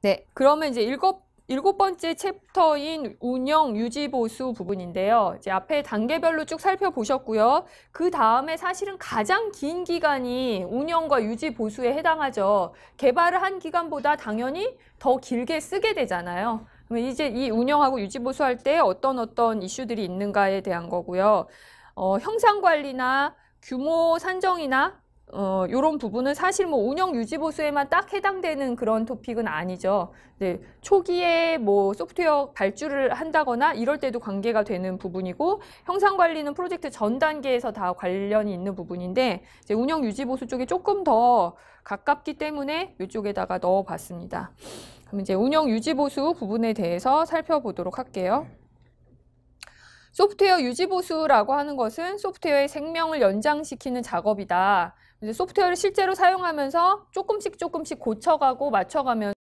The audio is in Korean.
네, 그러면 이제 일곱 일곱 번째 챕터인 운영 유지 보수 부분인데요. 이제 앞에 단계별로 쭉 살펴보셨고요. 그 다음에 사실은 가장 긴 기간이 운영과 유지 보수에 해당하죠. 개발을 한 기간보다 당연히 더 길게 쓰게 되잖아요. 그러 이제 이 운영하고 유지 보수할 때 어떤 어떤 이슈들이 있는가에 대한 거고요. 어, 형상 관리나 규모 산정이나 어, 요런 부분은 사실 뭐 운영 유지 보수에만 딱 해당되는 그런 토픽은 아니죠. 네, 초기에 뭐 소프트웨어 발주를 한다거나 이럴 때도 관계가 되는 부분이고 형상 관리는 프로젝트 전 단계에서 다 관련이 있는 부분인데 이제 운영 유지 보수 쪽에 조금 더 가깝기 때문에 이쪽에다가 넣어봤습니다. 그럼 이제 운영 유지 보수 부분에 대해서 살펴보도록 할게요. 네. 소프트웨어 유지보수라고 하는 것은 소프트웨어의 생명을 연장시키는 작업이다. 소프트웨어를 실제로 사용하면서 조금씩 조금씩 고쳐가고 맞춰가면서